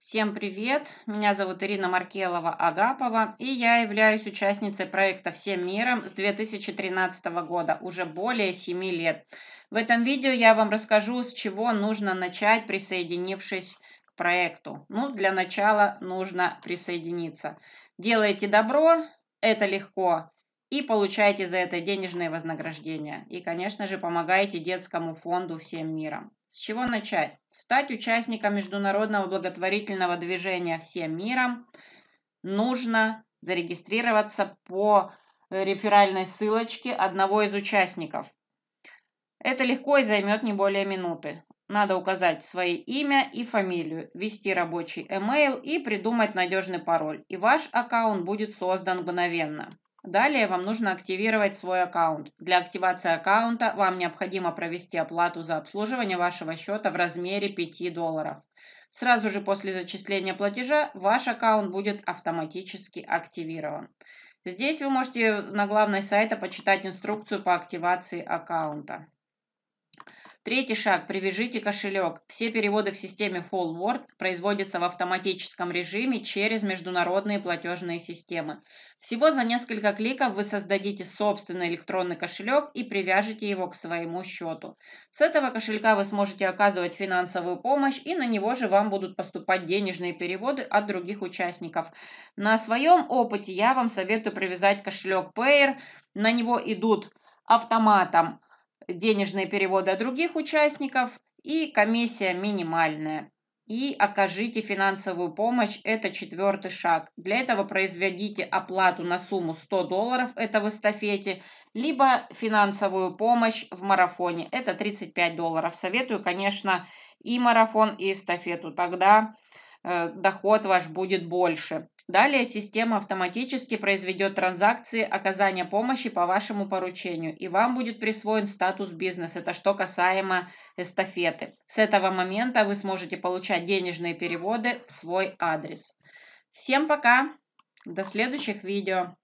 Всем привет! Меня зовут Ирина Маркелова-Агапова, и я являюсь участницей проекта «Всем миром» с 2013 года, уже более 7 лет. В этом видео я вам расскажу, с чего нужно начать, присоединившись к проекту. Ну, для начала нужно присоединиться. Делайте добро, это легко, и получайте за это денежные вознаграждения. И, конечно же, помогайте детскому фонду «Всем миром». С чего начать? Стать участником международного благотворительного движения всем миром нужно зарегистрироваться по э, реферальной ссылочке одного из участников. Это легко и займет не более минуты. Надо указать свое имя и фамилию, ввести рабочий email и придумать надежный пароль, и ваш аккаунт будет создан мгновенно. Далее вам нужно активировать свой аккаунт. Для активации аккаунта вам необходимо провести оплату за обслуживание вашего счета в размере 5 долларов. Сразу же после зачисления платежа ваш аккаунт будет автоматически активирован. Здесь вы можете на главной сайта почитать инструкцию по активации аккаунта. Третий шаг – привяжите кошелек. Все переводы в системе Forward производятся в автоматическом режиме через международные платежные системы. Всего за несколько кликов вы создадите собственный электронный кошелек и привяжете его к своему счету. С этого кошелька вы сможете оказывать финансовую помощь и на него же вам будут поступать денежные переводы от других участников. На своем опыте я вам советую привязать кошелек Payer. На него идут автоматом денежные переводы других участников и комиссия минимальная. И окажите финансовую помощь, это четвертый шаг. Для этого произведите оплату на сумму 100 долларов, это в эстафете, либо финансовую помощь в марафоне, это 35 долларов. Советую, конечно, и марафон, и эстафету, тогда э, доход ваш будет больше. Далее система автоматически произведет транзакции оказания помощи по вашему поручению, и вам будет присвоен статус бизнес. Это что касаемо эстафеты. С этого момента вы сможете получать денежные переводы в свой адрес. Всем пока! До следующих видео!